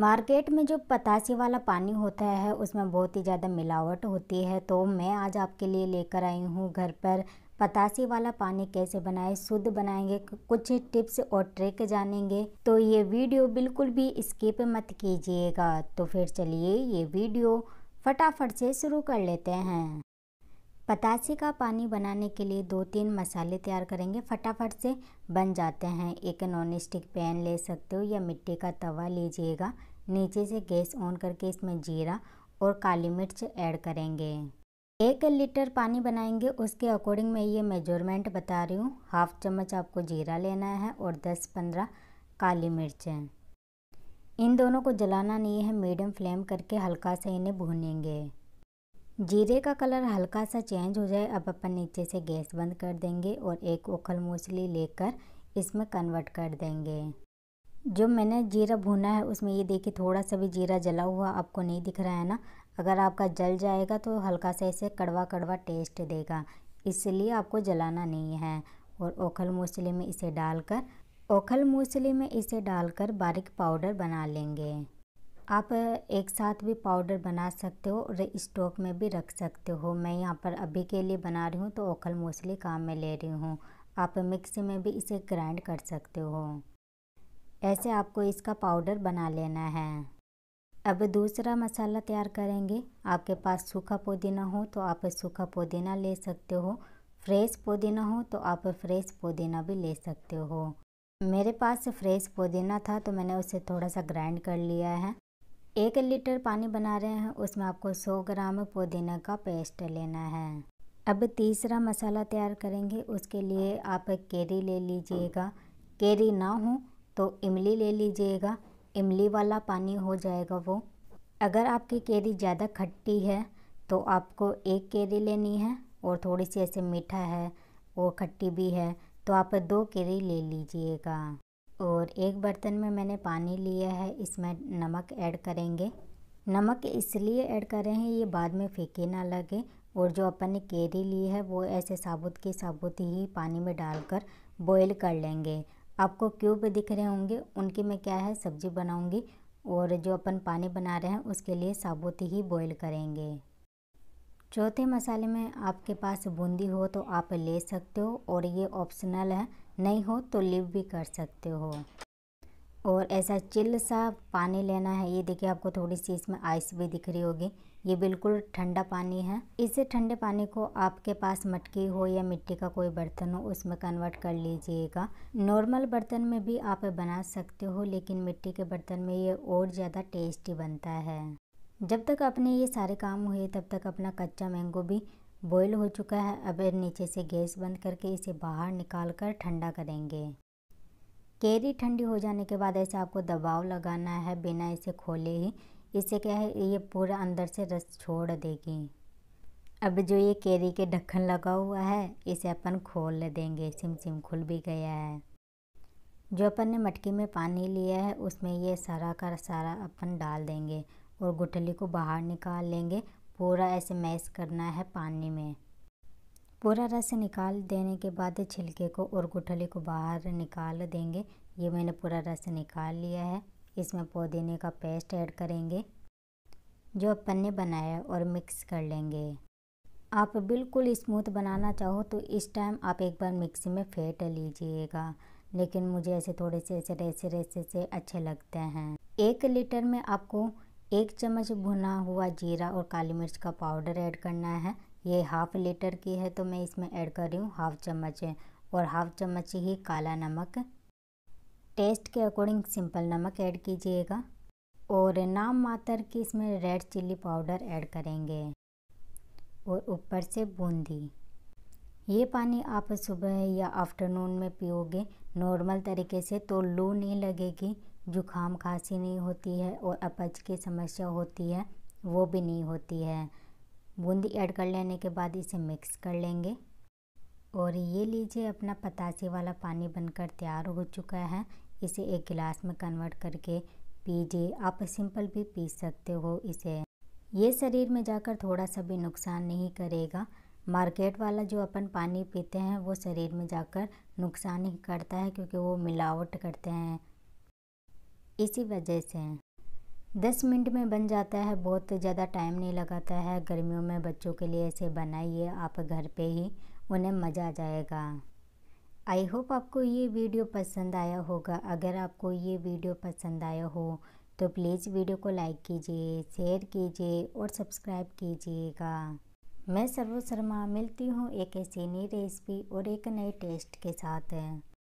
market में जो पतासी वाला पानी होता है उसमें बहुत ही ज़्यादा मिलावट होती है तो मैं आज आपके लिए लेकर आई हूँ घर पर पतासी वाला पानी कैसे बनाए शुद्ध बनाएंगे कुछ टिप्स और ट्रिक जानेंगे तो ये वीडियो बिल्कुल भी स्किप मत कीजिएगा तो फिर चलिए ये वीडियो फटाफट से शुरू कर लेते हैं पतासी का पानी बनाने के लिए दो तीन मसाले तैयार करेंगे फटाफट से बन जाते हैं एक नॉन स्टिक पैन ले सकते हो या मिट्टी का तवा लीजिएगा नीचे से गैस ऑन करके इसमें जीरा और काली मिर्च ऐड करेंगे एक लीटर पानी बनाएंगे उसके अकॉर्डिंग मैं ये मेजरमेंट बता रही हूँ हाफ चम्मच आपको जीरा लेना है और दस पंद्रह काली मिर्च इन दोनों को जलाना नहीं है मीडियम फ्लेम करके हल्का सा इन्हें भूनेंगे जीरे का कलर हल्का सा चेंज हो जाए अब अपन नीचे से गैस बंद कर देंगे और एक ओखल मूसली लेकर इसमें कन्वर्ट कर देंगे जो मैंने जीरा भुना है उसमें ये देखिए थोड़ा सा भी जीरा जला हुआ आपको नहीं दिख रहा है ना अगर आपका जल जाएगा तो हल्का सा इसे कड़वा कड़वा टेस्ट देगा इसलिए आपको जलाना नहीं है और ओखल मूसली में इसे डालकर ओखल मूसली में इसे डालकर बारीक पाउडर बना लेंगे आप एक साथ भी पाउडर बना सकते हो और स्टॉक में भी रख सकते हो मैं यहाँ पर अभी के लिए बना रही हूँ तो ओखल मूसली काम में ले रही हूँ आप मिक्सी में भी इसे ग्राइंड कर सकते हो ऐसे आपको इसका पाउडर बना लेना है अब दूसरा मसाला तैयार करेंगे आपके पास सूखा पुदीना हो तो आप सूखा पुदीना ले सकते हो फ्रेश पुदीना हो तो आप फ्रेश पुदीना भी ले सकते हो मेरे पास फ्रेश पुदीना था तो मैंने उसे थोड़ा सा ग्राइंड कर लिया है एक लीटर पानी बना रहे हैं उसमें आपको 100 ग्राम पुदीना का पेस्ट लेना है अब तीसरा मसाला तैयार करेंगे उसके लिए आप केरी ले लीजिएगा केरी ना हो तो इमली ले लीजिएगा इमली वाला पानी हो जाएगा वो अगर आपकी केरी ज़्यादा खट्टी है तो आपको एक केरी लेनी है और थोड़ी सी ऐसे मीठा है और खट्टी भी है तो आप दो केरी ले लीजिएगा और एक बर्तन में मैंने पानी लिया है इसमें नमक ऐड करेंगे नमक इसलिए ऐड कर रहे हैं ये बाद में फेंके ना लगे और जो अपन ने केरी ली है वो ऐसे साबुत के साबुत ही पानी में डालकर बॉईल कर लेंगे आपको क्यूब दिख रहे होंगे उनके में क्या है सब्ज़ी बनाऊंगी और जो अपन पानी बना रहे हैं उसके लिए साबुत ही बॉईल करेंगे चौथे मसाले में आपके पास बूंदी हो तो आप ले सकते हो और ये ऑप्शनल है नहीं हो तो लिव भी कर सकते हो और ऐसा चिल सा पानी लेना है ये देखिए आपको थोड़ी सी इसमें आइस भी दिख रही होगी ये बिल्कुल ठंडा पानी है इसे ठंडे पानी को आपके पास मटकी हो या मिट्टी का कोई बर्तन हो उसमें कन्वर्ट कर लीजिएगा नॉर्मल बर्तन में भी आप बना सकते हो लेकिन मिट्टी के बर्तन में ये और ज़्यादा टेस्टी बनता है जब तक अपने ये सारे काम हुए तब तक अपना कच्चा मैंगो भी बॉईल हो चुका है अब नीचे से गैस बंद करके इसे बाहर निकाल कर ठंडा करेंगे केरी ठंडी हो जाने के बाद ऐसे आपको दबाव लगाना है बिना इसे खोले ही इससे क्या है ये पूरा अंदर से रस छोड़ देगी अब जो ये केरी के ढक्कन लगा हुआ है इसे अपन खोल देंगे सिम सिम खुल भी गया है जो अपन ने मटकी में पानी लिया है उसमें ये सारा का सारा अपन डाल देंगे और गुठली को बाहर निकाल लेंगे पूरा ऐसे मैश करना है पानी में पूरा रस निकाल देने के बाद छिलके को और गुठली को बाहर निकाल देंगे ये मैंने पूरा रस निकाल लिया है इसमें पुदीने का पेस्ट ऐड करेंगे जो अपन ने बनाया और मिक्स कर लेंगे आप बिल्कुल स्मूथ बनाना चाहो तो इस टाइम आप एक बार मिक्सी में फेंट लीजिएगा लेकिन मुझे ऐसे थोड़े से ऐसे रेसे रेसे से अच्छे लगते हैं एक लीटर में आपको एक चम्मच भुना हुआ जीरा और काली मिर्च का पाउडर ऐड करना है ये हाफ़ लीटर की है तो मैं इसमें ऐड कर रही हूँ हाफ़ चम्मच और हाफ़ चम्मच ही काला नमक टेस्ट के अकॉर्डिंग सिंपल नमक ऐड कीजिएगा और नाम मात्र की इसमें रेड चिल्ली पाउडर ऐड करेंगे और ऊपर से बूंदी ये पानी आप सुबह या आफ्टरनून में पियोगे नॉर्मल तरीके से तो लू नहीं लगेगी जुखाम खांसी नहीं होती है और अपच की समस्या होती है वो भी नहीं होती है बूंदी ऐड कर लेने के बाद इसे मिक्स कर लेंगे और ये लीजिए अपना पतासी वाला पानी बनकर तैयार हो चुका है इसे एक गिलास में कन्वर्ट करके पीजिए आप सिंपल भी पी सकते हो इसे ये शरीर में जाकर थोड़ा सा भी नुकसान नहीं करेगा मार्केट वाला जो अपन पानी पीते हैं वो शरीर में जाकर नुकसान ही करता है क्योंकि वो मिलावट करते हैं इसी वजह से दस मिनट में बन जाता है बहुत ज़्यादा टाइम नहीं लगाता है गर्मियों में बच्चों के लिए ऐसे बनाइए आप घर पे ही उन्हें मज़ा आ जाएगा आई होप आपको ये वीडियो पसंद आया होगा अगर आपको ये वीडियो पसंद आया हो तो प्लीज़ वीडियो को लाइक कीजिए शेयर कीजिए और सब्सक्राइब कीजिएगा मैं सर्वो शर्मा मिलती हूँ एक ऐसी नई रेसिपी और एक नए टेस्ट के साथ